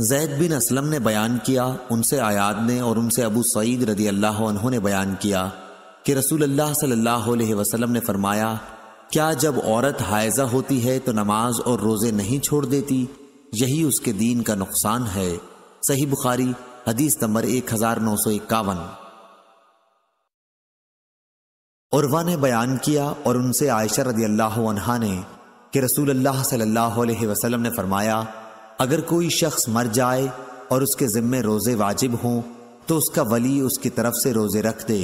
जैद बिन असलम ने बयान किया उनसे आयाद ने और उनसे अबू सईद रदी अल्लाह ने बयान किया कि रसूल अल्लाह सल्लल्लाहु अलैहि वसल्लम ने फरमाया क्या जब औरत हायजा होती है तो नमाज और रोज़े नहीं छोड़ देती यही उसके दीन का नुकसान है सही बुखारी हदीस नंबर एक हजार नौ सौ इक्यावन उर्वा ने बयान किया और उनसे आयशा रदी अल्लाह ने कि रसूल अल्लाह सल्लल्लाहु अलैहि वसल्लम ने फरमाया अगर कोई शख्स मर जाए और उसके जिम्मे रोज़े वाजिब हों तो उसका वली उसकी तरफ से रोज़े रख दे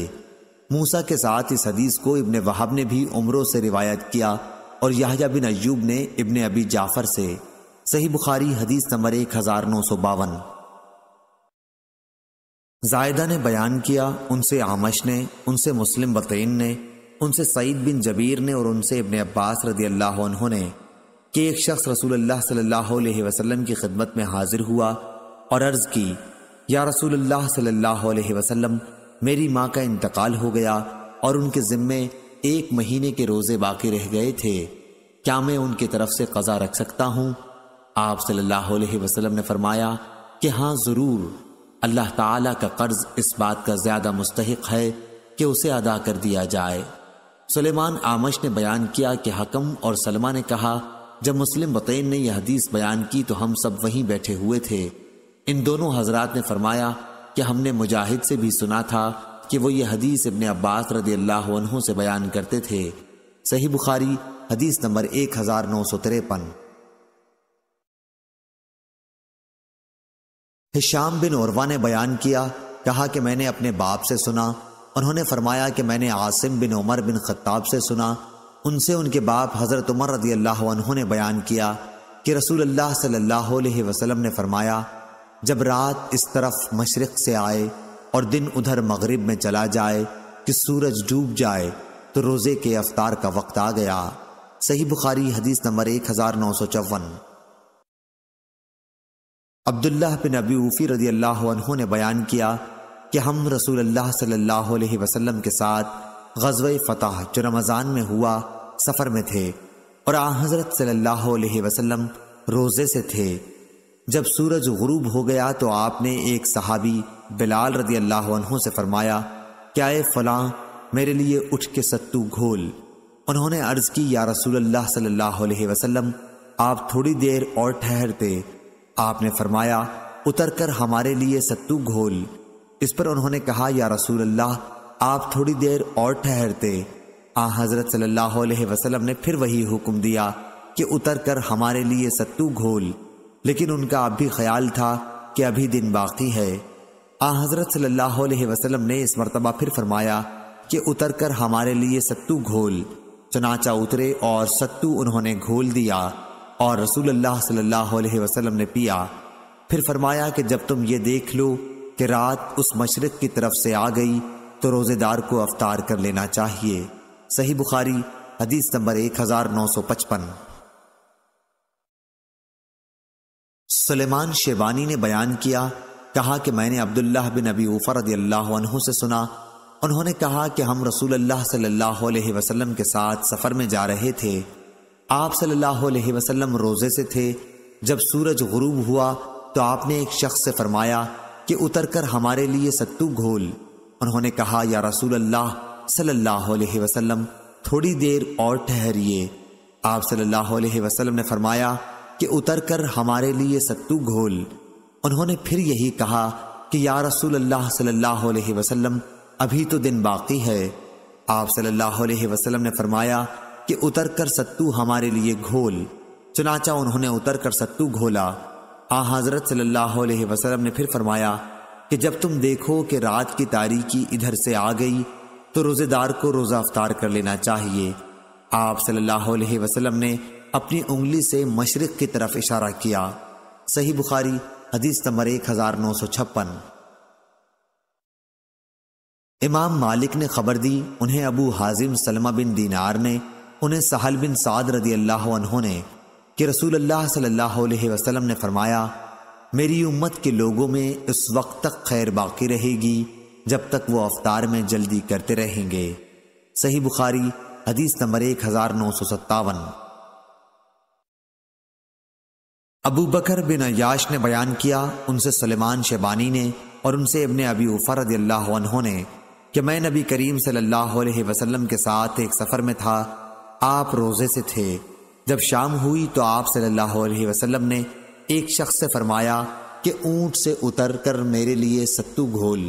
मूसा के साथ इस हदीस को इबन वहाब ने भी उम्रों से रिवायत किया और याहिया बिन अयूब ने इबन अबी जाफर से सही बुखारी हदीस नंबर एक हज़ार नौ सौ बावन जायदा ने बयान किया उनसे आमश ने उनसे मुस्लिम बतैन ने उनसे सईद बिन जबीर ने और उनसे इबन अब्बास रदी अल्लाह उन्होंने कि एक शख्स रसूल अल्लाह सल्लल्लाहु अलैहि वसल्लम की खिदमत में हाजिर हुआ और अर्ज़ की या रसूल अल्लाह सल्लल्लाहु अलैहि वसल्लम मेरी माँ का इंतकाल हो गया और उनके ज़िम्मे एक महीने के रोज़े बाकी रह गए थे क्या मैं उनकी तरफ से कज़ा रख सकता हूँ आप सल्लल्लाहु अलैहि वसल्लम ने फरमाया कि हाँ ज़रूर अल्लाह ताला का कर्ज इस बात का ज़्यादा मुस्तक है कि उसे अदा कर दिया जाए सुलेमान आमश ने बयान किया कि हकम और सलमा ने कहा जब मुस्लिम बतैन ने यह हदीस बयान की तो हम सब वहीं बैठे हुए थे इन दोनों हजरात ने फरमाया कि हमने मुजाहिद से भी सुना था कि वो ये हदीस इबन अब्बास रदी अल्लाह से बयान करते थे सही बुखारी हदीस नंबर एक हजार नौ सौ तिरपन हिशाम बिन औरवा ने बयान किया कहा कि मैंने अपने बाप से सुना उन्होंने फरमाया कि मैंने आसिम बिन उमर बिन खत्ताब से सुना उनसे उनके बाप हज़रत उमर रदी अल्लाह ने बयान किया कि रसूल अल्लाह सल्लल्लाहु अलैहि वसल्लम ने फरमाया जब रात इस तरफ मशरक़ से आए और दिन उधर मगरिब में चला जाए कि सूरज डूब जाए तो रोज़े के अवतार का वक्त आ गया सही बुखारी हदीस नंबर एक हज़ार नौ सौ चौवन अब्दुल्ला बिन अबी उफी रदी अल्लाह उन्होंने बयान किया कि हम रसूल अल्लाह सल्लल्लाहु अलैहि वसल्लम के साथ गजब फ़तह जो रमज़ान में हुआ सफ़र में थे और आ हज़रत सल्लल्लाहु वसल्लम रोज़े से थे जब सूरज गुरूब हो गया तो आपने एक सहाबी बिलाल रदी अल्लाह से फरमाया क्या फलां मेरे लिए उठ के सत्तू घोल उन्होंने अर्ज़ की या रसूल अल्लाह वसल्लम आप थोड़ी देर और ठहरते आपने फरमाया उतर कर हमारे लिए सत्तू घोल इस पर उन्होंने कहा या रसूल अल्लाह आप थोड़ी देर और ठहरते आ हजरत सल्लल्लाहु अलैहि वसल्लम ने फिर वही हुक्म दिया कि उतर कर हमारे लिए सत्तू घोल लेकिन उनका अब भी ख्याल था कि अभी दिन बाकी है आ हजरत सल्लल्लाहु अलैहि वसल्लम ने इस मरतबा फिर फरमाया कि उतर कर हमारे लिए सत्तू घोल चनाचा उतरे और सत्तू उन्होंने घोल दिया और रसूल अल्लाह ने पिया फिर फरमाया कि जब तुम ये देख लो कि रात उस मशरक की तरफ से आ गई तो रोज़ेदार को अवतार कर लेना चाहिए सही बुखारी हदीस नंबर एक हजार नौ सौ पचपन सलेमान शेबानी ने बयान किया कहा कि मैंने अब्दुल्लाह बिन अबी ऊफर अल्लाह से सुना उन्होंने कहा कि हम रसूल अल्लाह सल्लल्लाहु अलैहि वसल्लम के साथ सफ़र में जा रहे थे आप सल्लल्लाहु अलैहि वसल्लम रोज़े से थे जब सूरज गुरूब हुआ तो आपने एक शख्स से फरमाया कि उतर कर हमारे लिए सत्तू घोल उन्होंने कहा या रसूल अल्लाह सल्लल्लाहु अलैहि वसल्लम थोड़ी देर और ठहरिए आप सल्लल्लाहु अलैहि वसल्लम ने फरमाया कि उतर कर हमारे लिए सत्तू घोल उन्होंने फिर यही कहा कि या रसूल अल्लाह सल्लल्लाहु अलैहि वसल्लम अभी तो दिन बाकी है आप सल्लल्लाहु अलैहि वसल्लम ने फरमाया कि उतर कर सत्तू हमारे लिए घोल चुनाचा उन्होंने उतर कर सत्तू घोला आ हजरत सल्लल्लाहु अलैहि वसल्लम ने फिर फरमाया कि जब तुम देखो कि रात की तारीकी इधर से आ गई तो रोज़ेदार को रोज़ा अफ्तार कर लेना चाहिए आप सल्लल्लाहु अलैहि वसल्लम ने अपनी उंगली से मशरक़ की तरफ इशारा किया सही बुखारी हदीस नंबर एक हज़ार नौ सौ छप्पन इमाम मालिक ने खबर दी उन्हें अबू हाजिम सलमा बिन दीनार ने उन्हें सहल बिन साद रदी अल्लाह ने कि रसूल अल्लाह सल्लल्लाहु अलैहि वसल्लम ने फरमाया मेरी उम्मत के लोगों में इस वक्त तक खैर बाकी रहेगी जब तक वो अवतार में जल्दी करते रहेंगे सही बुखारी हदीस नंबर एक हजार नौ सौ सत्तावन अबू बकर बिन अयाश ने बयान किया उनसे सलेमान शेबानी ने और उनसे इबन अबी उफ़रद ने कि मैं नबी करीम सल्लल्लाहु अलैहि वसल्लम के साथ एक सफ़र में था आप रोज़े से थे जब शाम हुई तो आप सल्लल्लाहु अलैहि वसल्लम ने एक शख्स से फरमाया कि ऊंट से उतर कर मेरे लिए सत्तू घोल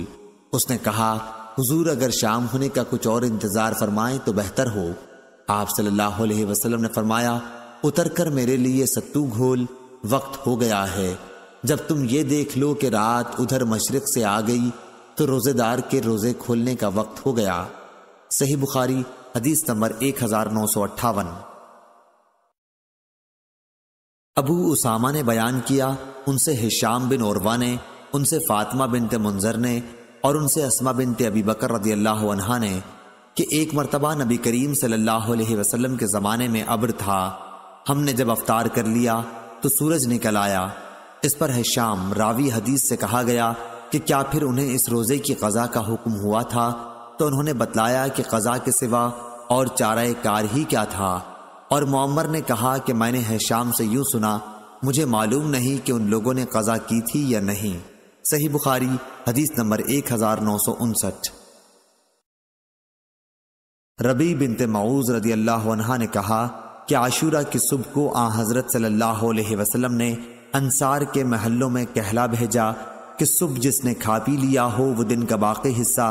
उसने कहा हुजूर अगर शाम होने का कुछ और इंतज़ार फरमाएं तो बेहतर हो आप सल्लल्लाहु अलैहि वसल्लम ने फरमाया उतर कर मेरे लिए सत्तू घोल वक्त हो गया है जब तुम ये देख लो कि रात उधर मशरक से आ गई तो रोज़ेदार के रोज़े खोलने का वक्त हो गया सही बुखारी हदीस नंबर एक हज़ार नौ सौ अट्ठावन अबू उसामा ने बयान किया उनसे हिशाम बिन औरवा ने उनसे फातिमा बिनते मुंजर ने और उनसे असमा बिनते अबी बकर रदी अल्लाह अनहा ने कि एक मरतबा नबी करीम सल्लाम के ज़माने में अब्र था हमने जब अवतार कर लिया तो सूरज निकल आया इस पर हिशाम रावी हदीस से कहा गया कि क्या फिर उन्हें इस रोज़े की क़़ा का हुक्म हुआ था तो उन्होंने बतलाया कि गज़ा के सिवा और चारा कार ही क्या था और मम्मर ने कहा कि मैंने है शाम से यूं सुना मुझे मालूम नहीं कि उन लोगों ने कज़ा की थी या नहीं सही बुखारी हदीस नंबर एक हजार नौ सौ उनसठ रबी बिनते माऊज रदी अल्लाह ने कहा कि आशूरा की सुबह को आ हजरत सल्लल्लाहु अलैहि वसल्लम ने अंसार के महलों में कहला भेजा कि सुबह जिसने खा पी लिया हो वो दिन का बाकी हिस्सा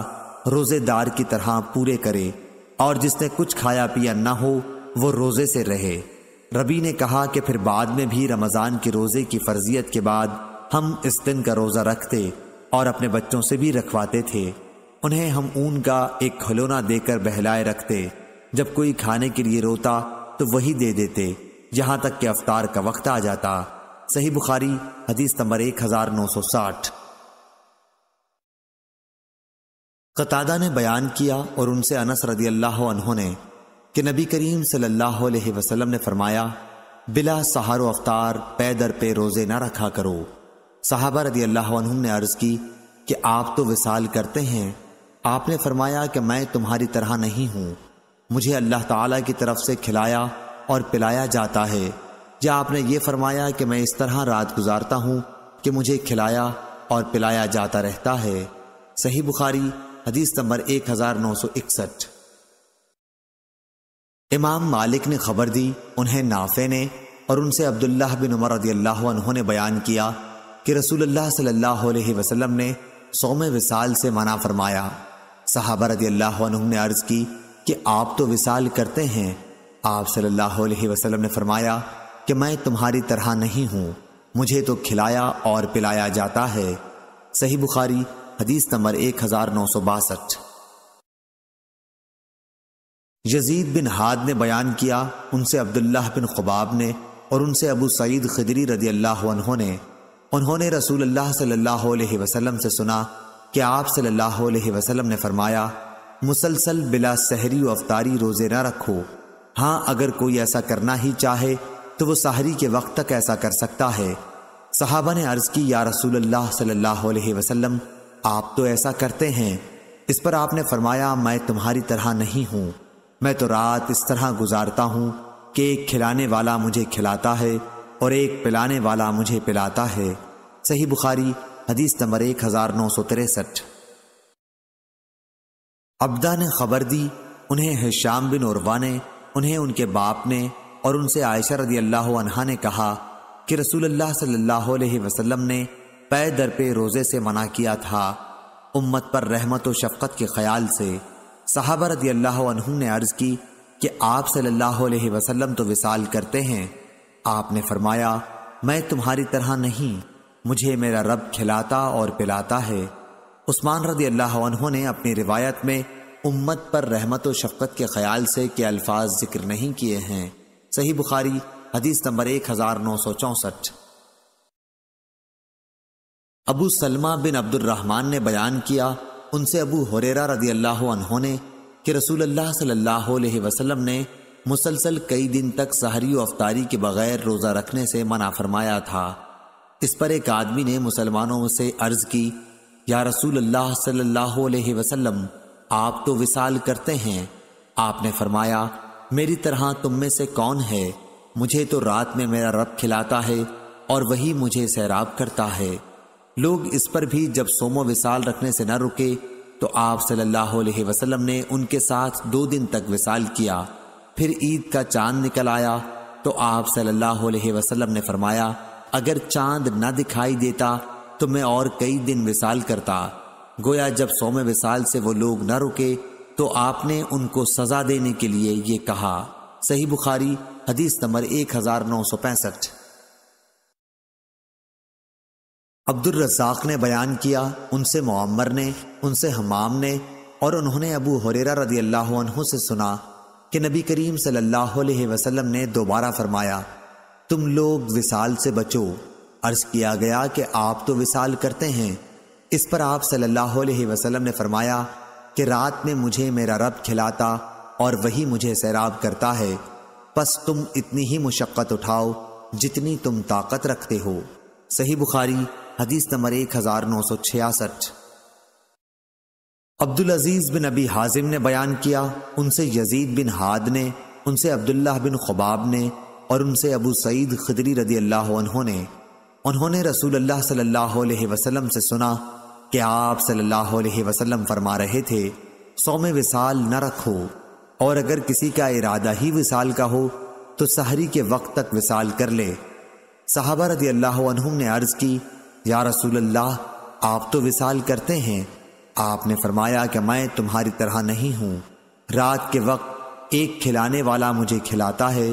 रोज़ेदार की तरह पूरे करे और जिसने कुछ खाया पिया ना हो वो रोज़े से रहे रबी ने कहा कि फिर बाद में भी रमज़ान के रोज़े की फर्जियत के बाद हम इस दिन का रोज़ा रखते और अपने बच्चों से भी रखवाते थे उन्हें हम ऊन का एक खलौना देकर बहलाए रखते जब कोई खाने के लिए रोता तो वही दे देते जहां तक कि अवतार का वक्त आ जाता सही बुखारी हदीस नंबर एक हजार नौ सौ साठ कतादा ने बयान किया और उनसे अनस रदी अल्लाह ने कि नबी करीम सल्लल्लाहु अलैहि वसल्लम ने फरमाया बिला सहारो अवतार पैदर पे रोजे ना रखा करो साहबा रदी अल्लाह ने अर्ज की कि आप तो विसाल करते हैं आपने फरमाया कि मैं तुम्हारी तरह नहीं हूँ मुझे अल्लाह ताला की तरफ से खिलाया और पिलाया जाता है या आपने ये फरमाया कि मैं इस तरह रात गुजारता हूँ कि मुझे खिलाया और पिलाया जाता रहता है सही बुखारी हदीस नंबर एक हजार नौ सौ इकसठ इमाम मालिक ने खबर दी उन्हें नाफे ने और उनसे अब्दुल्ला बिन उमर रदील्ला ने बयान किया कि रसूल सल्लल्लाहु ने सोम विसाल से मना फरमाया सहाबा अल्लाह ने अर्ज़ की कि आप तो विसाल करते हैं आप सल्लल्लाहु अलैहि वसल्लम ने फरमाया कि मैं तुम्हारी तरह नहीं हूँ मुझे तो खिलाया और पिलाया जाता है सही बुखारी हदीस नंबर एक हज़ार नौ सौ बासठ यजीद बिन हाद ने बयान किया उनसे अब्दुल्लाह बिन खबाब ने और उनसे अबू सईद खदरी रदी अल्लाह ने उन्होंने रसूल अल्लाह सल्लल्लाहु अलैहि वसल्लम से सुना कि आप सल्लल्लाहु अलैहि वसल्लम ने फरमाया मुसलसल बिला सहरी व अफ्तारी रोज़े न रखो हाँ अगर कोई ऐसा करना ही चाहे तो वो सहरी के वक्त तक ऐसा कर सकता है सहाबा ने अर्ज़ की या रसूल अल्लाह सल्लल्लाहु अलैहि वसल्लम आप तो ऐसा करते हैं इस पर आपने फरमाया मैं तुम्हारी तरह नहीं हूँ मैं तो रात इस तरह गुजारता हूँ कि एक खिलाने वाला मुझे खिलाता है और एक पिलाने वाला मुझे पिलाता है सही बुखारी हदीस नंबर एक हज़ार नौ सौ तिरसठ अब्दा ने खबर दी उन्हें हिशाम बिन उर्वा ने उन्हें उनके बाप ने और उनसे आयशा रदी अल्लाह ने कहा कि रसूल अल्लाह सल्लल्लाहु अलैहि वसल्लम ने पै दर पे रोज़े से मना किया था उम्मत पर रहमत व शफकत के ख्याल से साहबा रदी अल्लाह ने अर्ज़ की कि आप सल्लल्लाहु अलैहि वसल्लम तो विसाल करते हैं आपने फरमाया मैं तुम्हारी तरह नहीं मुझे मेरा रब खिलाता और पिलाता है उस्मान रदी अल्लाह ने अपनी रिवायत में उम्मत पर रहमत व शफकत के ख्याल से के अल्फाज जिक्र नहीं किए हैं सही बुखारी हदीस नंबर एक हजार नौ सौ चौंसठ अबू सलमा बिन अब्दुलरहमान ने बयान किया उनसे अबू हुरेरा रदी अल्लाह ने कि रसूल अल्लाह सल्लल्लाहु अलैहि वसल्लम ने मुसलसल कई दिन तक सहरी व अफ्तारी के बगैर रोज़ा रखने से मना फरमाया था इस पर एक आदमी ने मुसलमानों से अर्ज़ की या रसूल अल्लाह सल्लल्लाहु अलैहि वसल्लम आप तो विसाल करते हैं आपने फरमाया मेरी तरह तुम में से कौन है मुझे तो रात में मेरा रब खिलाता है और वही मुझे सैराब करता है लोग इस पर भी जब सोमो विसाल रखने से न रुके तो आप सल्लल्लाहु अलैहि वसल्लम ने उनके साथ दो दिन तक विसाल किया फिर ईद का चांद निकल आया तो आप सल्लल्लाहु अलैहि वसल्लम ने फरमाया अगर चांद न दिखाई देता तो मैं और कई दिन विसाल करता गोया जब सोम विसाल से वो लोग न रुके तो आपने उनको सजा देने के लिए ये कहा सही बुखारी हदीस नंबर एक हजार नौ सौ पैंसठ अब्दुल रज़ाक ने बयान किया उनसे मम्मर ने उनसे हमाम ने और उन्होंने अबू हुरेरा रदी अल्लाह से सुना कि नबी करीम सल्लल्लाहु अलैहि वसल्लम ने दोबारा फरमाया तुम लोग विसाल से बचो अर्ज़ किया गया कि आप तो विसाल करते हैं इस पर आप सल्लल्लाहु अलैहि वसल्लम ने फरमाया कि रात में मुझे मेरा रब खिलाता और वही मुझे सैराब करता है बस तुम इतनी ही मुशक्क़त उठाओ जितनी तुम ताकत रखते हो सही बुखारी हदीस नंबर एक हजार नौ सौ छियासठ अब्दुल अजीज बिन अबी हाजिम ने बयान किया उनसे यजीद बिन हाद ने उनसे अब्दुल्लाह बिन खबाब ने और उनसे अबू सईद खदरी रदी अल्लाह उन्होंने उन्होंने रसूल अल्लाह सल्लल्लाहु अलैहि वसल्लम से सुना कि आप सल्लल्लाहु अलैहि वसल्लम फरमा रहे थे सौम विसाल न रखो और अगर किसी का इरादा ही विसाल का हो तो सहरी के वक्त तक विसाल कर ले साहबा रदी अल्लाह ने अर्ज की या रसूल अल्लाह आप तो विसाल करते हैं आपने फरमाया कि मैं तुम्हारी तरह नहीं हूं रात के वक्त एक खिलाने वाला मुझे खिलाता है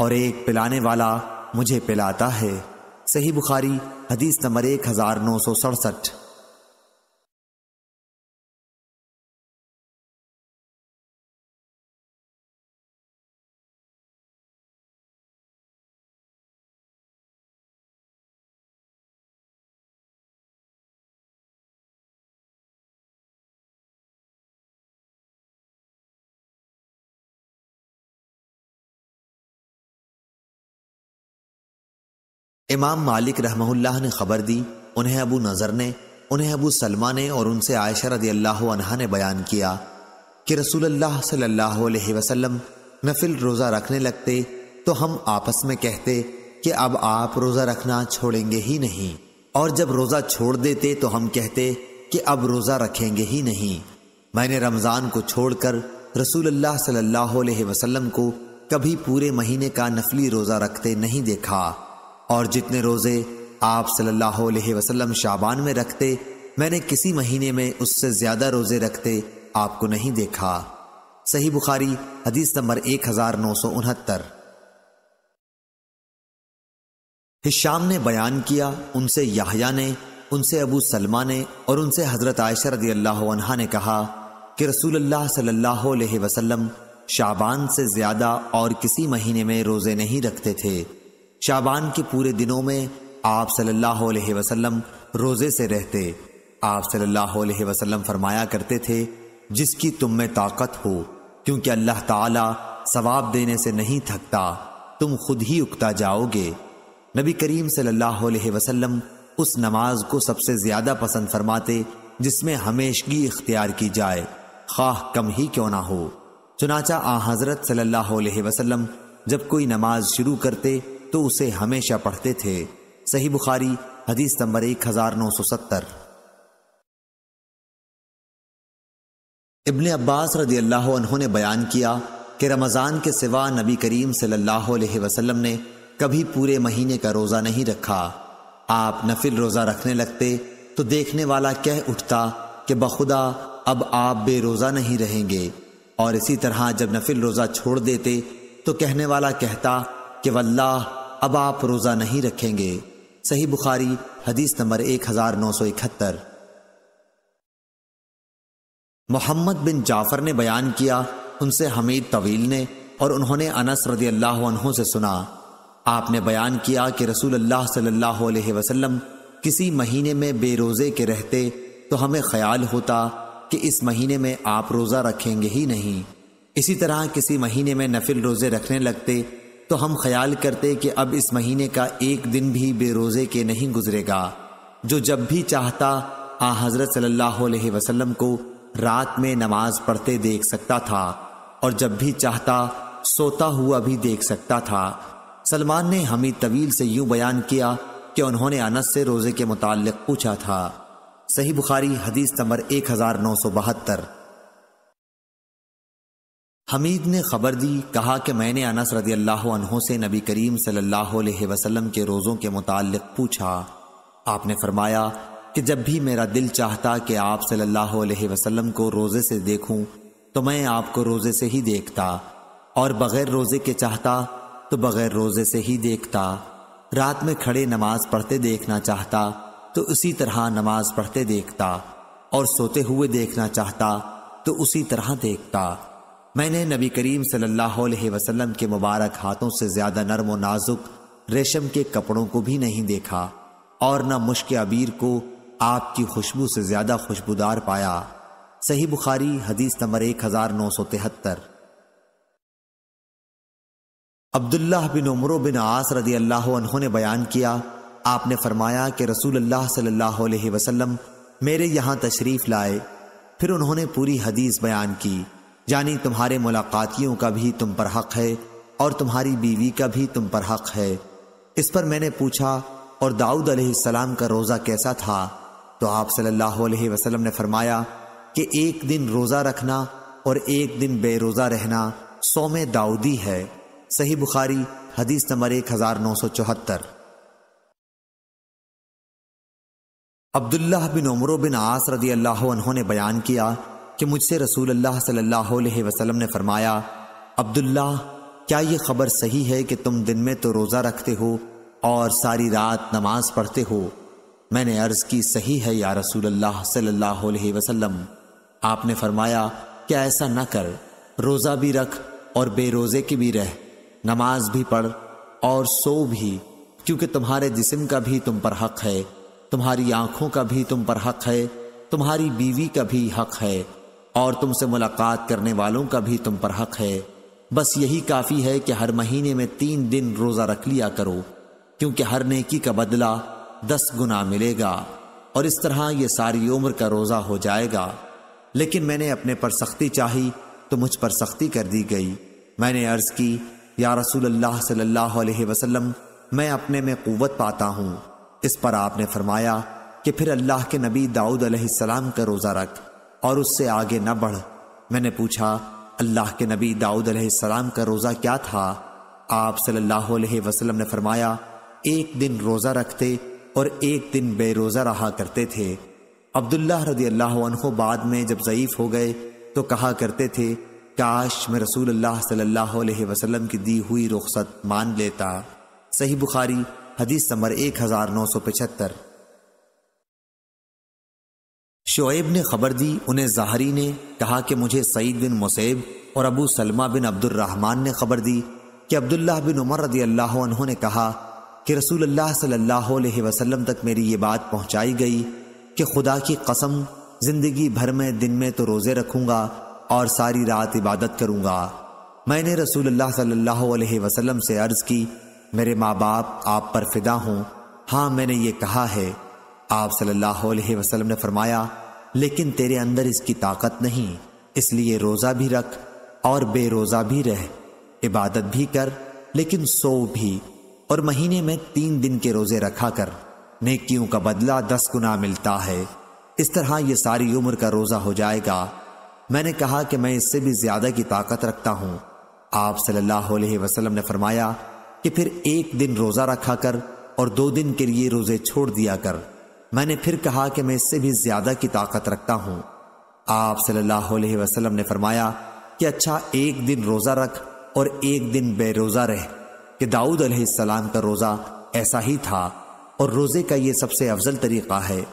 और एक पिलाने वाला मुझे पिलाता है सही बुखारी हदीस नंबर एक हज़ार नौ सौ सड़सठ इमाम मालिक रहमहुल्लाह ने खबर दी उन्हें अबू नज़र ने उन्हें अबू सलमा ने और उनसे आयशा रदी अल्लाह अनहा ने बयान किया कि रसूल अल्लाह सल्लल्लाहु अलैहि वसल्लम नफिल रोज़ा रखने लगते तो हम आपस में कहते कि अब आप रोज़ा रखना छोड़ेंगे ही नहीं और जब रोज़ा छोड़ देते तो हम कहते कि अब रोज़ा रखेंगे ही नहीं मैंने रमज़ान को छोड़कर रसूल अल्लाह सल्लल्लाहु अलैहि वसल्लम को कभी पूरे महीने का नफली रोज़ा रखते नहीं देखा और जितने रोज़े आप सल्लल्लाहु अलैहि वसल्लम शाबान में रखते मैंने किसी महीने में उससे ज़्यादा रोज़े रखते आपको नहीं देखा सही बुखारी हदीस नंबर एक हजार नौ सौ उनहत्तर हिशाम ने बयान किया उनसे याहया ने उनसे अबू सलमा ने और उनसे हज़रत आयशा रदी अल्लाह ने कहा कि रसूल सल्लल्लाहु अलैहि वसल्लम शाबान से ज़्यादा और किसी महीने में रोज़े नहीं रखते थे शाबान के पूरे दिनों में आप सल्लल्लाहु अलैहि वसल्लम रोज़े से रहते आप सल्लल्लाहु अलैहि वसल्लम फरमाया करते थे जिसकी तुम में ताकत हो क्योंकि अल्लाह ताला सवाब देने से नहीं थकता तुम खुद ही उगता जाओगे नबी करीम सल्लल्लाहु अलैहि वसल्लम उस नमाज को सबसे ज़्यादा पसंद फरमाते जिसमें हमेशगी इख्तियार की जाए खाह कम ही क्यों ना हो चुनाचा आ हज़रत सल्लल्लाहु अलैहि वसल्लम जब कोई नमाज शुरू करते तो उसे हमेशा पढ़ते थे सही बुखारी हदीस नंबर एक हजार नौ सौ सत्तर इबन अब्बास रदी अल्लाह ने बयान किया कि रमज़ान के सिवा नबी करीम सल्लल्लाहु अलैहि वसल्लम ने कभी पूरे महीने का रोज़ा नहीं रखा आप नफिल रोज़ा रखने लगते तो देखने वाला कह उठता कि बखुदा अब आप बेरोज़ा नहीं रहेंगे और इसी तरह जब नफिल रोज़ा छोड़ देते तो कहने वाला कहता कि वल्लाह अब आप रोज़ा नहीं रखेंगे सही बुखारी हदीस नंबर एक हजार नौ सौ इकहत्तर मोहम्मद बिन जाफर ने बयान किया उनसे हमीद तवील ने और उन्होंने अनस रदी अल्लाह से सुना आपने बयान किया कि रसूल अल्लाह सल्लल्लाहु अलैहि वसल्लम किसी महीने में बेरोज़े के रहते तो हमें ख्याल होता कि इस महीने में आप रोज़ा रखेंगे ही नहीं इसी तरह किसी महीने में नफिल रोज़े रखने लगते तो हम ख्याल करते कि अब इस महीने का एक दिन भी बेरोज़े के नहीं गुजरेगा जो जब भी चाहता आ हज़रत सल्लल्लाहु अलैहि वसल्लम को रात में नमाज पढ़ते देख सकता था और जब भी चाहता सोता हुआ भी देख सकता था सलमान ने हमी तवील से यूं बयान किया कि उन्होंने अनस से रोज़े के मुतालिक पूछा था सही बुखारी हदीस नंबर एक हज़ार नौ सौ बहत्तर हमीद ने खबर दी कहा कि मैंने अनस रदी अल्लाह से नबी करीम सल्लल्लाहु वसल्लम के रोज़ों के मुतालिक पूछा आपने फरमाया कि जब भी मेरा दिल चाहता कि आप सल्लल्लाहु वसलम वसल्लम को रोज़े से देखूं तो मैं आपको रोज़े से ही देखता और बग़ैर रोज़े के चाहता तो बग़ैर रोज़े से ही देखता रात में खड़े नमाज पढ़ते देखना चाहता तो उसी तरह नमाज पढ़ते देखता और सोते हुए देखना चाहता तो उसी तरह देखता मैंने नबी करीम सल्लल्लाहु अलैहि वसल्लम के मुबारक हाथों से ज्यादा नरम व नाजुक रेशम के कपड़ों को भी नहीं देखा और न मुश्क अबीर को आपकी खुशबू से ज्यादा खुशबूदार पाया सही बुखारी हदीस नंबर एक हजार नौ सौ तिहत्तर अब्दुल्ला बिन उमरो बिन आस रदी अल्लाह ने बयान किया आपने फरमाया कि रसूल अल्लाह सल्लल्लाहु अलैहि वसल्लम मेरे यहाँ तशरीफ लाए फिर उन्होंने पूरी हदीस बयान की यानी तुम्हारे मुलाकातियों का भी तुम पर हक है और तुम्हारी बीवी का भी तुम पर हक है इस पर मैंने पूछा और दाऊद अलैहिस्सलाम का रोज़ा कैसा था तो आप सल्लल्लाहु अलैहि वसल्लम ने फरमाया कि एक दिन रोज़ा रखना और एक दिन बेरोज़ा रहना सौ में दाऊदी है सही बुखारी हदीस नंबर एक हज़ार नौ सौ चौहत्तर अब्दुल्ला बिन उमरों बिन आस रदी अल्लाह उन्होंने बयान किया कि मुझसे रसूल अल्लाह सल्लल्लाहु अलैहि वसल्लम ने फरमाया अब्दुल्ला क्या ये खबर सही है कि तुम दिन में तो रोज़ा रखते हो और सारी रात नमाज पढ़ते हो मैंने अर्ज़ की सही है या रसूल अल्लाह सल्लल्लाहु अलैहि वसल्लम आपने फरमाया कि ऐसा ना कर रोज़ा भी रख और बेरोज़े की भी रह नमाज भी पढ़ और सो भी क्योंकि तुम्हारे जिस्म का भी तुम पर हक है तुम्हारी आंखों का भी तुम पर हक है तुम्हारी बीवी का भी हक है और तुमसे मुलाकात करने वालों का भी तुम पर हक है बस यही काफ़ी है कि हर महीने में तीन दिन रोज़ा रख लिया करो क्योंकि हर नेकी का बदला दस गुना मिलेगा और इस तरह ये सारी उम्र का रोज़ा हो जाएगा लेकिन मैंने अपने पर सख्ती चाही तो मुझ पर सख्ती कर दी गई मैंने अर्ज़ की या रसूल अल्लाह सल्लल्लाहु अलैहि वसल्लम मैं अपने में कुत पाता हूँ इस पर आपने फरमाया कि फिर अल्लाह के नबी दाऊद अलैहिस्सलाम का रोज़ा रख और उससे आगे न बढ़ मैंने पूछा अल्लाह के नबी दाऊद सलाम का रोज़ा क्या था आप सल्लल्लाहु अलैहि वसल्लम ने फरमाया एक दिन रोज़ा रखते और एक दिन बेरोज़ा रहा करते थे अब्दुल्ला रदी अल्लाह बाद में जब ज़यीफ़ हो गए तो कहा करते थे काश मैं रसूल अल्लाह सल्लल्लाहु अलैहि वसल्लम की दी हुई रुख्सत मान लेता सही बुखारी हदीस नंबर एक हज़ार नौ सौ पचहत्तर शोएब ने खबर दी उन्हें जहरी ने कहा कि मुझे सईद बिन मुसैब और अबू सलमा बिन अब्दुलरहमान ने खबर दी कि अब्दुल्ला बिन उमर रदी अल्लाह ने कहा कि रसूल अल्लाह सल्लल्लाहु अलैहि वसल्लम तक मेरी ये बात पहुंचाई गई कि खुदा की कसम जिंदगी भर में दिन में तो रोज़े रखूंगा और सारी रात इबादत करूंगा मैंने रसूल अल्लाह सल्लल्लाहु अलैहि वसल्लम से अर्ज़ की मेरे माँ बाप आप पर फिदा हूँ हाँ मैंने ये कहा है आप सल्लल्लाहु अलैहि वसल्लम ने फरमाया लेकिन तेरे अंदर इसकी ताकत नहीं इसलिए रोज़ा भी रख और बेरोज़ा भी रह इबादत भी कर लेकिन सो भी और महीने में तीन दिन के रोज़े रखा कर नेकियों का बदला दस गुना मिलता है इस तरह ये सारी उम्र का रोज़ा हो जाएगा मैंने कहा कि मैं इससे भी ज़्यादा की ताकत रखता हूँ आप सल्लल्लाहु अलैहि वसल्लम ने फरमाया कि फिर एक दिन रोज़ा रखा कर और दो दिन के लिए रोज़े छोड़ दिया कर मैंने फिर कहा कि मैं इससे भी ज्यादा की ताकत रखता हूं आप सल्लल्लाहु अलैहि वसल्लम ने फरमाया कि अच्छा एक दिन रोजा रख और एक दिन बेरोजा रह कि दाऊद अलैहिस्सलाम का रोजा ऐसा ही था और रोजे का ये सबसे अफजल तरीका है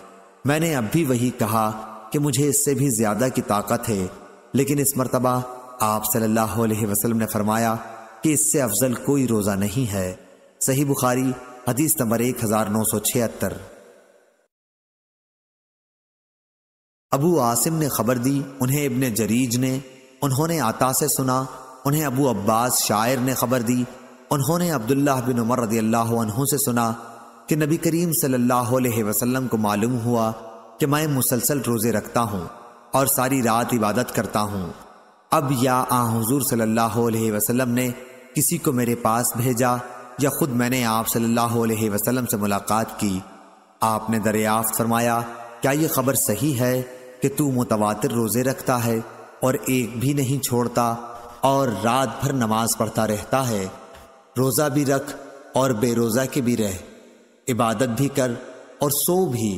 मैंने अब भी वही कहा कि मुझे इससे भी ज्यादा की ताकत है लेकिन इस मरतबा आप सल्लल्लाहु अलैहि वसल्लम ने फरमाया कि इससे अफजल कोई रोजा नहीं है सही बुखारी हदीस नंबर एक हजार नौ सौ छिहत्तर अबू आसिम ने खबर दी उन्हें इबन जरीज ने उन्होंने आता से सुना उन्हें अबू अब्बास शायर ने खबर दी उन्होंने अब्दुल्ला बिन उमर रदी अल्लाह से सुना कि नबी करीम सल्लल्लाहु अलैहि वसल्लम को मालूम हुआ कि मैं मुसलसल रोज़े रखता हूँ और सारी रात इबादत करता हूँ अब या आ हजूर सल्लल्लाहु अलैहि वसल्लम ने किसी को मेरे पास भेजा या ख़ुद मैंने आप सल्लल्लाहु अलैहि वसल्लम से मुलाकात की आपने दरियाफ्त फरमाया क्या ये खबर सही है कि तू मुतवा रोज़े रखता है और एक भी नहीं छोड़ता और रात भर नमाज पढ़ता रहता है रोज़ा भी रख और बेरोज़ा के भी रह इबादत भी कर और सो भी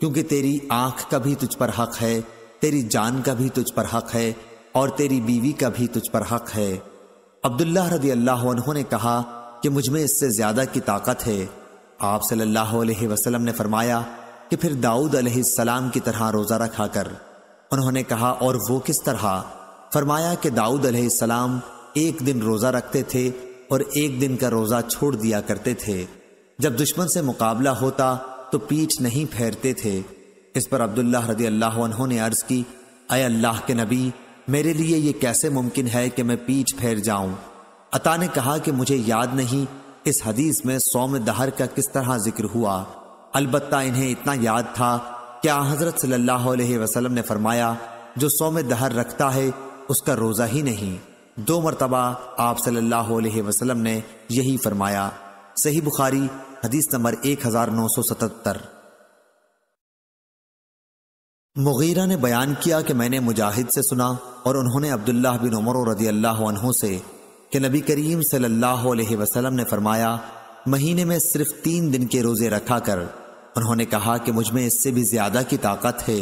क्योंकि तेरी आंख का भी तुझ पर हक है तेरी जान का भी तुझ पर हक है और तेरी बीवी का भी तुझ पर हक है अब्दुल्ला रदी अल्लाह उन्होंने कहा कि मुझमें इससे ज़्यादा की ताकत है आप सल्लाह वसलम ने फरमाया कि फिर दाऊद अलैहिस्सलाम की तरह रोज़ा रखा कर उन्होंने कहा और वो किस तरह फरमाया कि दाऊद अलैहिस्सलाम एक दिन रोज़ा रखते थे और एक दिन का रोज़ा छोड़ दिया करते थे जब दुश्मन से मुकाबला होता तो पीठ नहीं फेरते थे इस पर अब्दुल्ला रदी अल्लाह ने अर्ज़ की अय अल्लाह के नबी मेरे लिए ये कैसे मुमकिन है कि मैं पीठ फेर जाऊं अता ने कहा कि मुझे याद नहीं इस हदीस में सौम दहर का किस तरह जिक्र हुआ अलबत् इन्हें इतना याद था कि हजरत सल्लल्लाहु अलैहि वसल्लम ने फरमाया जो सौ में दहर रखता है उसका रोज़ा ही नहीं दो मरतबा आप सल्लल्लाहु अलैहि वसल्लम ने यही फरमाया सही बुखारी हदीस नंबर एक हजार नौ सौ सतहत्तर मुगीरा ने बयान किया कि मैंने मुजाहिद से सुना और उन्होंने अब्दुल्लाह बिन उमर रदी अल्लाह से कि नबी करीम सल्लल्लाहु अलैहि वसल्लम ने फरमाया महीने में सिर्फ तीन दिन के रोज़े रखा कर उन्होंने कहा कि मुझमें इससे भी ज्यादा की ताकत है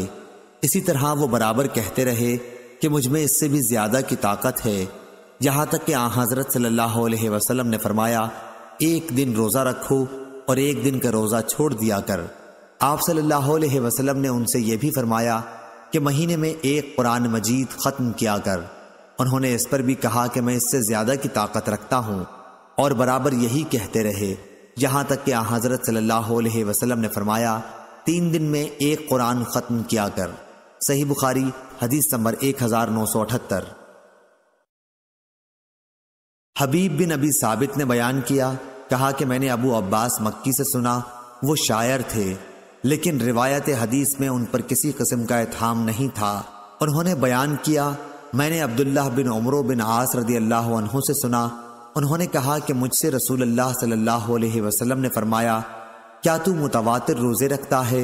इसी तरह वो बराबर कहते रहे कि मुझमें इससे भी ज्यादा की ताकत है यहां तक कि आ हजरत सल्लल्लाहु अलैहि वसल्लम ने फरमाया एक दिन रोज़ा रखो और एक दिन का रोज़ा छोड़ दिया कर आप सल्लल्लाहु अलैहि वसल्लम ने उनसे यह भी फरमाया कि महीने में एक कुरान मजीद ख़त्म किया कर उन्होंने इस पर भी कहा कि मैं इससे ज़्यादा की ताकत रखता हूँ और बराबर यही कहते रहे यहाँ तक कि हज़रत सल्लल्लाहु अलैहि वसल्लम ने फरमाया तीन दिन में एक कुरान ख़त्म किया कर सही बुखारी हदीस नंबर एक हज़ार नौ सौ अठहत्तर हबीब बिन अबी साबित ने बयान किया कहा कि मैंने अबू अब्बास मक्की से सुना वो शायर थे लेकिन रिवायत हदीस में उन पर किसी किस्म का एथाम नहीं था उन्होंने बयान किया मैंने अब्दुल्ला बिन उमरों बिन आस रदी अल्लाह से सुना उन्होंने कहा कि मुझसे रसूल अल्लाह सल्लल्लाहु अलैहि वसल्लम ने फरमाया क्या तू मुतवातिर रोज़े रखता है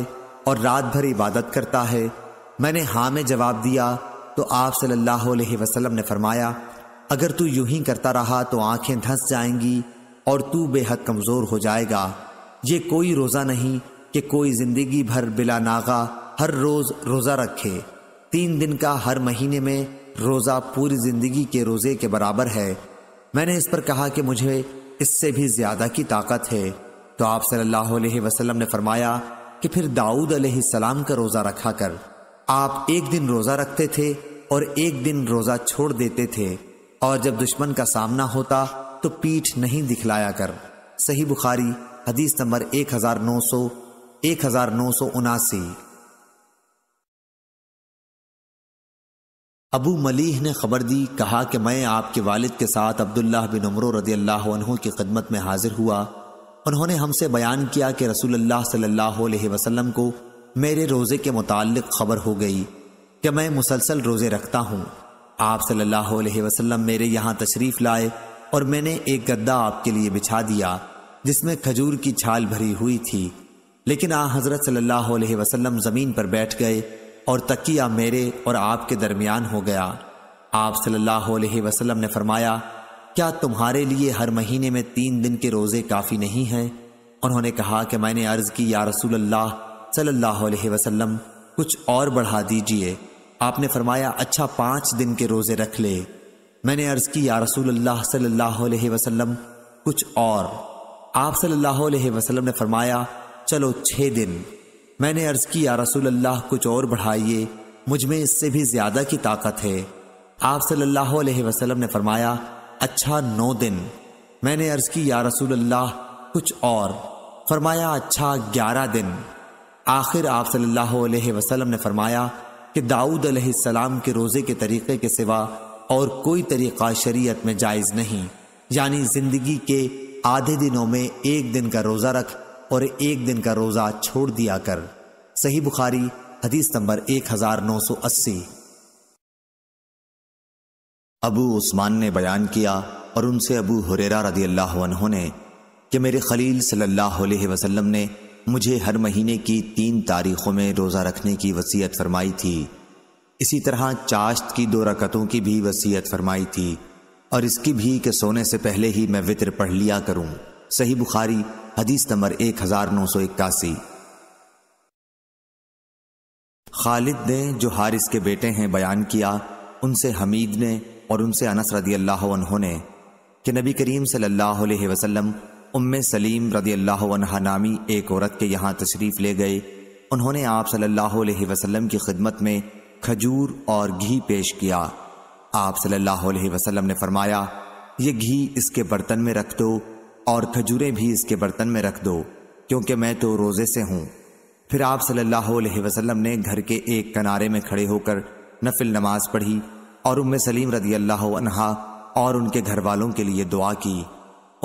और रात भर इबादत करता है मैंने हाँ में जवाब दिया तो आप सल्लल्लाहु अलैहि वसल्लम ने फरमाया अगर तू यूं ही करता रहा तो आंखें धंस जाएंगी और तू बेहद कमज़ोर हो जाएगा ये कोई रोज़ा नहीं कि कोई ज़िंदगी भर बिला नागा हर रोज़ रोज़ा रखे तीन दिन का हर महीने में रोज़ा पूरी ज़िंदगी के रोज़े के बराबर है मैंने इस पर कहा कि मुझे इससे भी ज्यादा की ताकत है तो आप सल्लल्लाहु अलैहि वसल्लम ने फरमाया कि फिर दाऊद सलाम का रोज़ा रखा कर आप एक दिन रोज़ा रखते थे और एक दिन रोज़ा छोड़ देते थे और जब दुश्मन का सामना होता तो पीठ नहीं दिखलाया कर सही बुखारी हदीस नंबर एक हजार नौ सौ एक हजार नौ सौ उनासी अबू मलीह ने खबर दी कहा कि मैं आपके वालिद के साथ अब्दुल्लाह बिन उमर रदी अल्लाह की खदमत में हाजिर हुआ उन्होंने हमसे बयान किया कि रसूल अल्लाह सल्लल्लाहु अलैहि वसल्लम को मेरे रोज़े के मुतालिक खबर हो गई कि मैं मुसलसल रोज़े रखता हूँ आप सल्लल्लाहु अलैहि वसल्लम मेरे यहाँ तशरीफ़ लाए और मैंने एक गद्दा आपके लिए बिछा दिया जिसमें खजूर की छाल भरी हुई थी लेकिन आ हज़रत सल्ला वसलम ज़मीन पर बैठ गए और तकिया मेरे और आपके दरमियान हो गया आप सल्लल्लाहु अलैहि वसल्लम ने फरमाया क्या तुम्हारे लिए हर महीने में तीन दिन के रोज़े काफ़ी नहीं हैं उन्होंने कहा कि मैंने अर्ज़ की या रसूल अल्लाह सल्लल्लाहु अलैहि वसल्लम कुछ और बढ़ा दीजिए आपने फरमाया अच्छा पाँच दिन के रोज़े रख ले मैंने अर्ज़ की या रसूल अल्लाह सल्लल्लाहु अलैहि वसल्लम कुछ और आप सल्लल्लाहु अलैहि वसल्लम ने फरमाया चलो छः दिन मैंने अर्ज किया रसूल अल्लाह कुछ और बढ़ाइए मुझ में इससे भी ज्यादा की ताकत है आप सल्लल्लाहु अलैहि वसल्लम ने फरमाया अच्छा नौ दिन मैंने अर्ज की या रसूल अल्लाह कुछ और फरमाया अच्छा ग्यारह दिन आखिर आप सल्लल्लाहु अलैहि वसल्लम ने फरमाया कि दाऊद अलैहिस्सलाम के रोज़े के तरीक़े के सिवा और कोई तरीक़ा शरीयत में जायज़ नहीं यानी ज़िंदगी के आधे दिनों में एक दिन का रोज़ा रख और एक दिन का रोज़ा छोड़ दिया कर सही बुखारी हदीस नंबर 1980 अबू उस्मान ने बयान किया और उनसे अबू हुरेरा रदी अल्लाह उन्होंने कि मेरे खलील सल्लल्लाहु अलैहि वसल्लम ने मुझे हर महीने की तीन तारीखों में रोज़ा रखने की वसीयत फरमाई थी इसी तरह चाश्त की दो रकतों की भी वसीयत फरमाई थी और इसकी भी कि सोने से पहले ही मैं वित्र पढ़ लिया करूं सही बुखारी हदीस नंबर एक हजार नौ सौ इक्यासी खालिद ने जो हारिस के बेटे हैं बयान किया उनसे हमीद ने और उनसे अनस रदी अल्लाह ने कि नबी करीम सल्लल्लाहु अलैहि वसल्लम उम्म सलीम रदी अल्लाह नामी एक औरत के यहाँ तशरीफ़ ले गए उन्होंने आप सल्लल्लाहु अलैहि वसल्लम की खिदमत में खजूर और घी पेश किया आप सल्लल्लाहु अलैहि वसल्लम ने फरमाया ये घी इसके बर्तन में रख दो तो और खजूरें भी इसके बर्तन में रख दो क्योंकि मैं तो रोज़े से हूँ फिर आप सल्लल्लाहु अलैहि वसल्लम ने घर के एक किनारे में खड़े होकर नफिल नमाज पढ़ी और उम सलीम रदी अल्लाह अनहा और उनके घर वालों के लिए दुआ की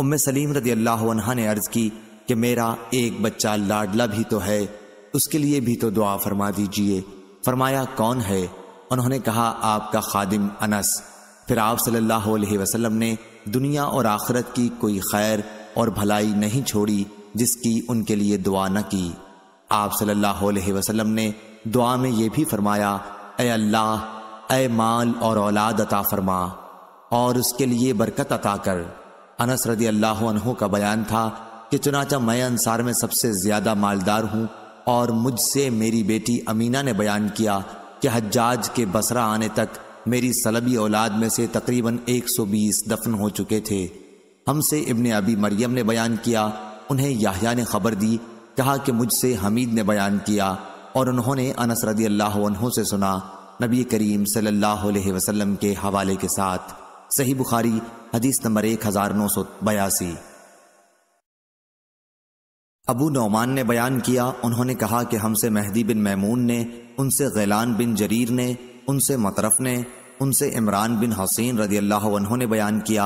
उम सलीम रदी अल्लाह अनहा ने अर्ज़ की कि मेरा एक बच्चा लाडला भी तो है उसके लिए भी तो दुआ फरमा दीजिए फरमाया कौन है उन्होंने कहा आपका खादिम अनस फिर आप सल्लल्लाहु अलैहि वसल्लम ने दुनिया और आखरत की कोई खैर और भलाई नहीं छोड़ी जिसकी उनके लिए दुआ न की आप सल्लल्लाहु अलैहि वसल्लम ने दुआ में यह भी फरमाया ए अल्लाह ए माल और औलाद अता फरमा और उसके लिए बरकत अता कर अनस रदी अल्लाह का बयान था कि चुनाचा मैं अंसार में सबसे ज़्यादा मालदार हूँ और मुझसे मेरी बेटी अमीना ने बयान किया कि हजाज के बसरा आने तक मेरी सलबी औलाद में से तकरीबन 120 दफन हो चुके थे हमसे इब्ने अबी मरियम ने बयान किया उन्हें याहिया ने खबर दी कहा कि मुझसे हमीद ने बयान किया और उन्होंने अनस रदी अल्लाह से सुना नबी करीम सल्लल्लाहु अलैहि वसल्लम के हवाले के साथ सही बुखारी हदीस नंबर एक हजार नौ सौ बयासी अबू नौमान ने बयान किया उन्होंने कहा कि हमसे मेहदी बिन मैमून ने उनसे गैलान बिन जरीर ने उनसे मतरफ ने उनसे इमरान बिन हसैन रदी अल्लाह ने बयान किया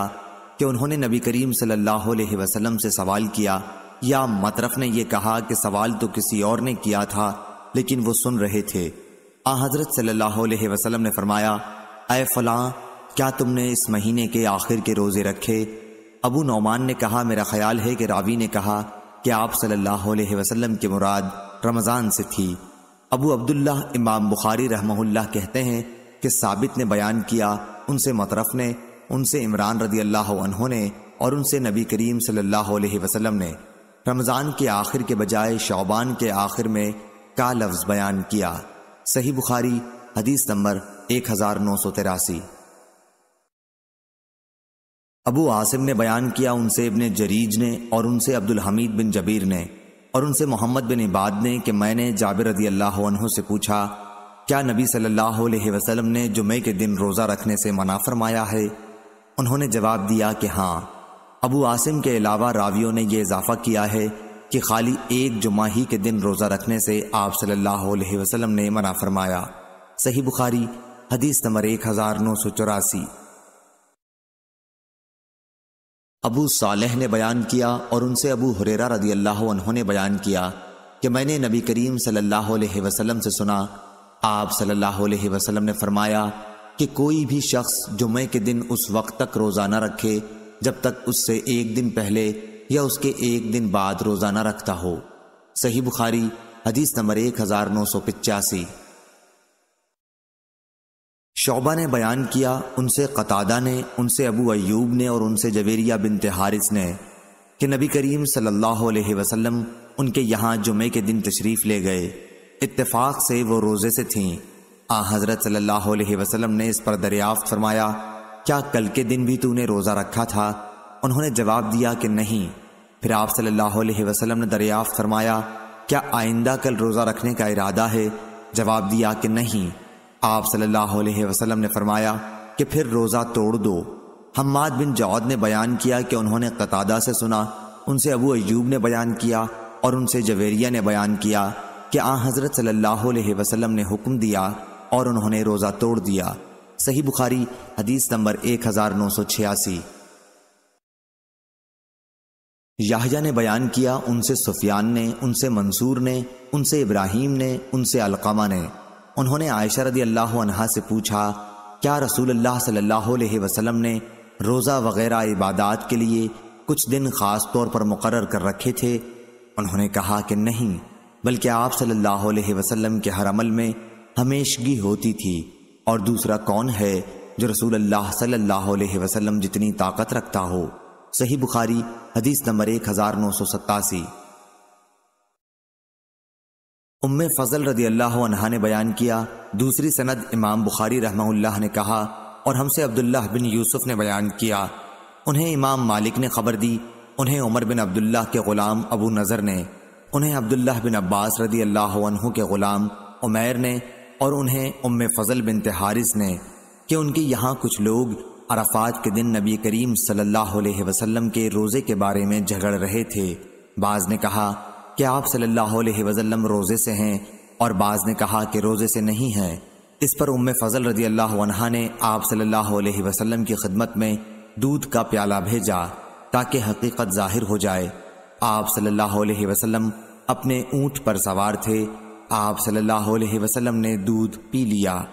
कि उन्होंने नबी करीम सल्लल्लाहु अलैहि वसल्लम से सवाल किया या मतरफ ने यह कहा कि सवाल तो किसी और ने किया था लेकिन वो सुन रहे थे आ हजरत सल्लल्लाहु अलैहि वसल्लम ने फरमाया अय फला क्या तुमने इस महीने के आखिर के रोज़े रखे अबू नौमान ने कहा मेरा ख्याल है कि रावी ने कहा कि आप सल्लल्लाहु अलैहि वसल्लम की मुराद रमज़ान से थी अबू अब्दुल्ला इमाम बुखारी रहमहुल्ला कहते हैं कि साबित ने बयान किया उनसे मतरफ ने उनसे इमरान रदी अल्लाह ने और उनसे नबी करीम सल्लल्लाहु अलैहि वसल्लम ने रमज़ान के आखिर के बजाय शौबान के आखिर में का लफ्ज़ बयान किया सही बुखारी हदीस नंबर एक हज़ार नौ सौ तिरासी अबू आसिम ने बयान किया उनसे इबन जरीज ने और उनसे अब्दुल हमीद बिन जबीर ने और उनसे मोहम्मद बिन इबाद ने कि मैंने जाबिर रदी अल्लाह से पूछा क्या नबी सल्लल्लाहु अलैहि वसल्लम ने जुमे के दिन रोज़ा रखने से मना फरमाया है उन्होंने जवाब दिया कि हाँ अबू आसिम के अलावा रावियों ने यह इजाफ़ा किया है कि खाली एक जुमा ही के दिन रोज़ा रखने से आप सल्लल्लाहु अलैहि वसल्लम ने मना फरमाया सही बुखारी हदीस नंबर एक हज़ार नौ सौ चौरासी अबू सालेह ने बयान किया और उनसे अबू हुरेरा रदी अल्लाह ने बयान किया कि मैंने नबी करीम सल्लल्लाहु अलैहि वसल्लम से सुना आप सल्लल्लाहु अलैहि वसल्लम ने फरमाया कि कोई भी शख्स जुमे के दिन उस वक्त तक रोज़ा न रखे जब तक उससे एक दिन पहले या उसके एक दिन बाद रोज़ा रखता हो सही बुखारी हदीस नंबर एक हज़ार नौ सौ पिचासी शोबा ने बयान किया उनसे कतादा ने उनसे अबू अयूब ने और उनसे जवेरिया बिन तिहारिस ने कि नबी करीम सल्लल्लाहु अलैहि वसल्लम उनके यहाँ जुमे के दिन तशरीफ़ ले गए इत्तेफाक से वो रोज़े से थीं आ हज़रत सल्लल्लाहु अलैहि वसल्लम ने इस पर दरियाफ्त फरमाया क्या कल के दिन भी तूने रोज़ा रखा था उन्होंने जवाब दिया कि नहीं फिर आप सल्लल्लाहु अलैहि वसल्लम ने दरियाफ्त फरमाया क्या आइंदा कल रोज़ा रखने का इरादा है जवाब दिया कि नहीं आप सल्लल्लाहु अलैहि वसल्लम ने फरमाया कि फिर रोज़ा तोड़ दो हम्माद बिन जौद ने बयान किया कि उन्होंने कतादा से सुना उनसे अबू अयूब ने बयान किया और उनसे जवेरिया ने बयान किया कि आ हज़रत सल्लल्लाहु अलैहि वसल्लम ने हुक्म दिया और उन्होंने रोज़ा तोड़ दिया सही बुखारी हदीस नंबर एक हज़ार नौ सौ छियासी याहिया ने बयान किया उनसे सुफियान ने उनसे मंसूर ने उनसे इब्राहिम ने उनसे अलकामा ने उन्होंने आयशा रदी अल्लाह अनहा से पूछा क्या रसूल अल्लाह सल्लल्लाहु अलैहि वसल्लम ने रोज़ा वगैरह इबादात के लिए कुछ दिन ख़ास तौर पर मुकर कर रखे थे उन्होंने कहा कि नहीं बल्कि आप सल्लल्लाहु अलैहि वसल्लम के हर अमल में हमेशगी होती थी और दूसरा कौन है जो रसूल अल्लाह सल्लल्लाहु अलैहि वसल्लम जितनी ताकत रखता हो सही बुखारी हदीस नंबर एक हज़ार नौ सौ सत्तासी उम्मे फजल रदी अल्लाह ने बयान किया दूसरी सनद इमाम बुखारी रहमहुल्लाह ने कहा और हमसे अब्दुल्लाह बिन यूसुफ ने बयान किया उन्हें इमाम मालिक ने खबर दी उन्हें उमर बिन अब्दुल्लाह के ग़ुलाम अबू नज़र ने उन्हें अब्दुल्लाह बिन अब्बास रदी अल्लाह के ग़ुलाम उमैर ने और उन्हें उम फजल बिन तिहारिस ने कि उनके यहाँ कुछ लोग अरफात के दिन नबी करीम सल्लल्लाहु अलैहि वसल्लम के रोज़े के बारे में झगड़ रहे थे बाज़ ने कहा कि आप सल्लल्लाहु अलैहि वसल्लम रोज़े से हैं और बाज़ ने कहा कि रोज़े से नहीं हैं इस पर उम फ़ज़ल रजी अल्लाह अनहा ने आप सल्लल्लाहु अलैहि वसल्लम की खिदमत में दूध का प्याला भेजा ताकि हकीकत ज़ाहिर हो जाए आप सल्लल्लाहु अलैहि वसल्लम अपने ऊँट पर सवार थे आप सल्लल्लाहु अलैहि वसल्लम ने दूध पी लिया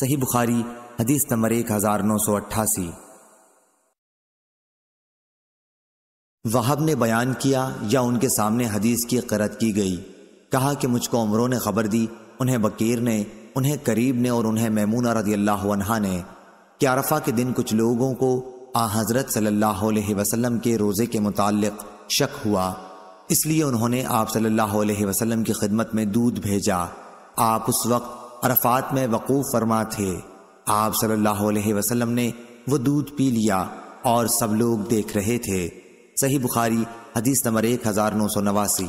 सही बुखारी हदीस नंबर एक हज़ार नौ सौ अट्ठासी वहाब ने बयान किया या उनके सामने हदीस की करत की गई कहा कि मुझको उमरों ने खबर दी उन्हें बकीर ने उन्हें करीब ने और उन्हें मैमूना रदी अल्लाह ने कि अरफा के दिन कुछ लोगों को आ हज़रत सल्लल्लाहु अलैहि वसल्लम के रोज़े के मुतालिक शक हुआ इसलिए उन्होंने आप सल्लल्लाहु अलैहि वसल्लम की खिदमत में दूध भेजा आप उस वक्त अरफात में वकूफ़ फरमा थे आप सल्ला वसलम ने वो दूध पी लिया और सब लोग देख रहे थे सही बुखारी हदीस नंबर एक हज़ार नौ सौ नवासी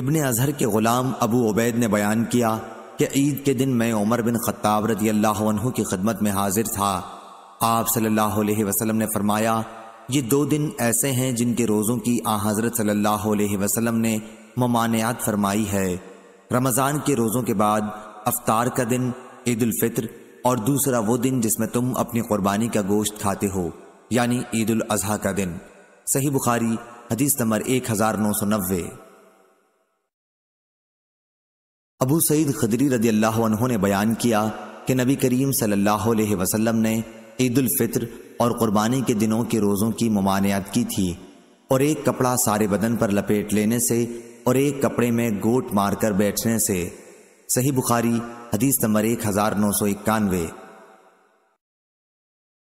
इबन अजहर के ग़ुलाम अबू उबैद ने बयान किया कि ईद के दिन मैं उमर बिन खत्ताब रदी अल्लाह की खदमत में हाजिर था आप सल्लल्लाहु अलैहि वसल्लम ने फरमाया ये दो दिन ऐसे हैं जिनके रोज़ों की आ हज़रत सल्लल्लाहु अलैहि वसल्लम ने ममानियात फरमाई है रमज़ान के रोज़ों के बाद अफ्तार का दिन ईद और दूसरा वो दिन जिसमें तुम अपनी कुर्बानी का गोश्त खाते हो यानी ईद उल अजहा का दिन सही बुखारी हदीस नंबर एक हजार नौ सौ नब्बे अबू सईद खदरी रदी अल्लाह ने बयान किया कि नबी करीम सल्लल्लाहु अलैहि वसल्लम ने ईद उल फित्र और कुर्बानी के दिनों के रोज़ों की ममानियात की थी और एक कपड़ा सारे बदन पर लपेट लेने से और एक कपड़े में गोट मारकर बैठने से सही बुखारी हदीस नंबर एक हजार नौ सौ इक्यानवे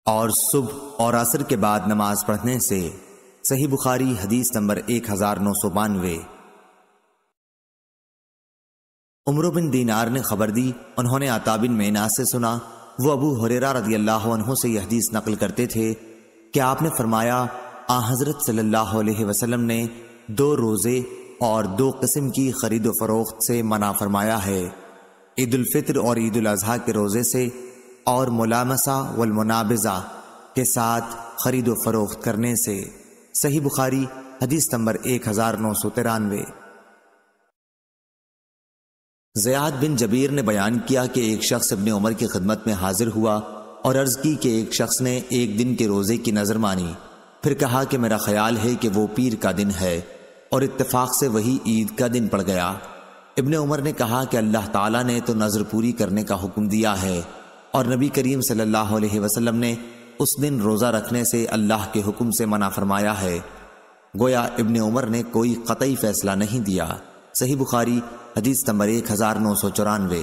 और सुबह और असर के बाद नमाज पढ़ने से सही बुखारी हदीस नंबर एक हजार नौ सौ बानवे उम्र बिन दीनार ने खबर दी उन्होंने आताबिन मेनाज से सुना वो अबू हुरेरा रजी अल्लाह से यह हदीस नकल करते थे कि आपने फरमाया आ हजरत सल्लल्लाहु अलैहि वसल्लम ने दो रोज़े और दो किस्म की खरीद फरोख्त से मना फरमाया है ईद उल फितर और ईद उल अजहा के रोज़े से और मुलामसा वलमनाबज़ा के साथ खरीदो फरोख्त करने से सही बुखारी हदीस नंबर एक हज़ार नौ सौ तिरानवे जयाद बिन जबीर ने बयान किया कि एक शख्स अपने उमर की खिदमत में हाजिर हुआ और अर्ज की कि एक शख्स ने एक दिन के रोज़े की नज़र मानी फिर कहा कि मेरा ख्याल है कि वो पीर का दिन है और इतफाक से वही ईद का दिन पड़ गया इबन उमर ने कहा कि अल्लाह ताला ने तो नज़र पूरी करने का हुक्म दिया है और नबी करीम सल्लल्लाहु अलैहि वसल्लम ने उस दिन रोज़ा रखने से अल्लाह के हुक्म से मना फरमाया है गोया इबन उमर ने कोई कतई फैसला नहीं दिया सही बुखारी हदीस नंबर एक हज़ार नौ सौ चौरानवे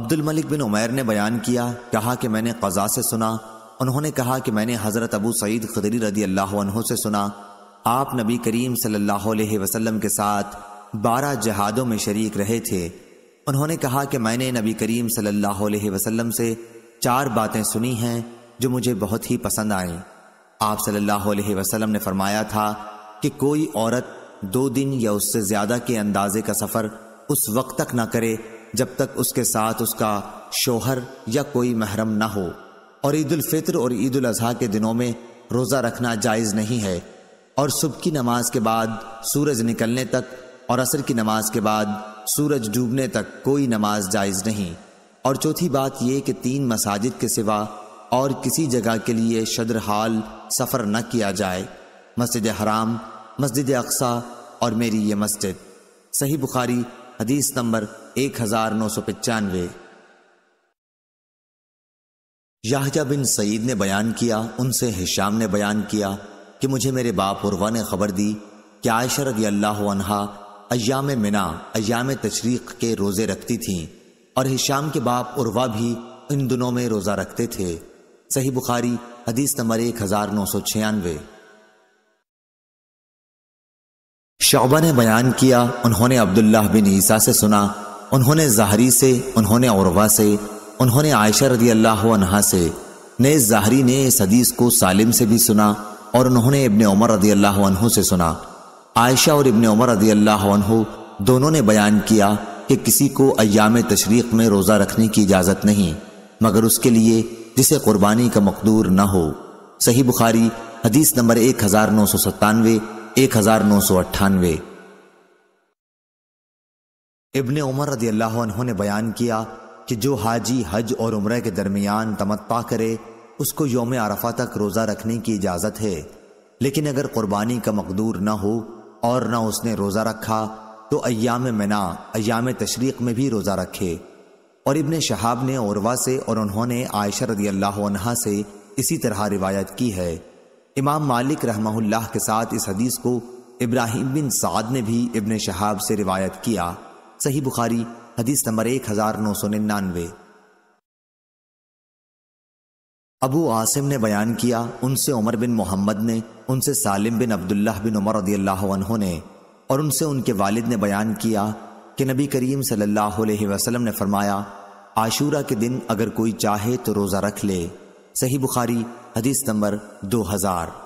अब्दुल मलिक बिन उमैर ने बयान किया कहा कि मैंने कज़ा से सुना उन्होंने कहा कि मैंने हज़रत अबू सईद खदरी रदी अल्लाह से सुना आप नबी करीम सल्लल्लाहु अलैहि वसल्लम के साथ बारह जहादों में शरीक रहे थे उन्होंने कहा कि मैंने नबी करीम सल्लल्लाहु अलैहि वसल्लम से चार बातें सुनी हैं जो मुझे बहुत ही पसंद आई आप सल्लल्लाहु अलैहि वसल्लम ने फरमाया था कि कोई औरत दो दिन या उससे ज़्यादा के अंदाजे का सफ़र उस वक्त तक ना करे जब तक उसके साथ उसका शोहर या कोई महरम ना हो और ईद फित्र और ईद अजी के दिनों में रोज़ा रखना जायज़ नहीं है और सुबह की नमाज के बाद सूरज निकलने तक और असर की नमाज के बाद सूरज डूबने तक कोई नमाज जायज़ नहीं और चौथी बात यह कि तीन मसाजिद के सिवा और किसी जगह के लिए शदर हाल सफ़र न किया जाए मस्जिद हराम मस्जिद अक्सा और मेरी ये मस्जिद सही बुखारी हदीस नंबर एक हज़ार नौ सौ पचानवे याहजा बिन सईद ने बयान किया उनसे हिशाम ने बयान किया कि मुझे मेरे बाप उर्वा ने खबर दी कि आयशर रदी अल्लाह अनहा अयाम मिना अयाम तशरीक के रोज़े रखती थीं और हिशाम के बाप उर्वा भी इन दिनों में रोज़ा रखते थे सही बुखारी हदीस नंबर एक हज़ार नौ सौ छियानवे शोबा ने बयान किया उन्होंने अब्दुल्ला बिन ईसा से सुना उन्होंने जहरी से उन्होंने औरवा से उन्होंने आयशा रदी अल्लाह से ने जहरी ने इस हदीस को सालिम से भी सुना और उन्होंने इबन उमर रदी अल्लाह से सुना आयशा और इबन उमर रदी अल्लाह दोनों ने बयान किया कि किसी को अयाम तशरीक में रोज़ा रखने की इजाज़त नहीं मगर उसके लिए जिसे कुर्बानी का मकदूर न हो सही बुखारी हदीस नंबर एक हज़ार नौ सौ सत्तानवे एक हज़ार नौ सौ अट्ठानवे इबन उमर रदी अल्लाह ने बयान किया कि जो हाजी हज और उम्र के दरमियान तमत्ता करे उसको योम आरफा तक रोज़ा रखने की इजाज़त है लेकिन अगर कुर्बानी का मकदूर न हो और न उसने रोज़ा रखा तो अयाम मना अयाम तशरीक में भी रोज़ा रखे और इब्ने शहाब ने औरवा से और उन्होंने आयशा रदी अल्लाह से इसी तरह रिवायत की है इमाम मालिक रहमहुल्लाह के साथ इस हदीस को इब्राहिम बिन साद ने भी इब्ने शहाब से रिवायत किया सही बुखारी हदीस नंबर एक हज़ार नौ सौ निन्यानवे अबू आसिम ने बयान किया उनसे उमर बिन मोहम्मद ने उनसे सालिम बिन अब्दुल्ला बिन उमर रदील्ला ने और उनसे उनके वालिद ने बयान किया कि नबी करीम सल्लल्लाहु अलैहि वसल्लम ने फरमाया आशूरा के दिन अगर कोई चाहे तो रोज़ा रख ले सही बुखारी हदीस नंबर दो हज़ार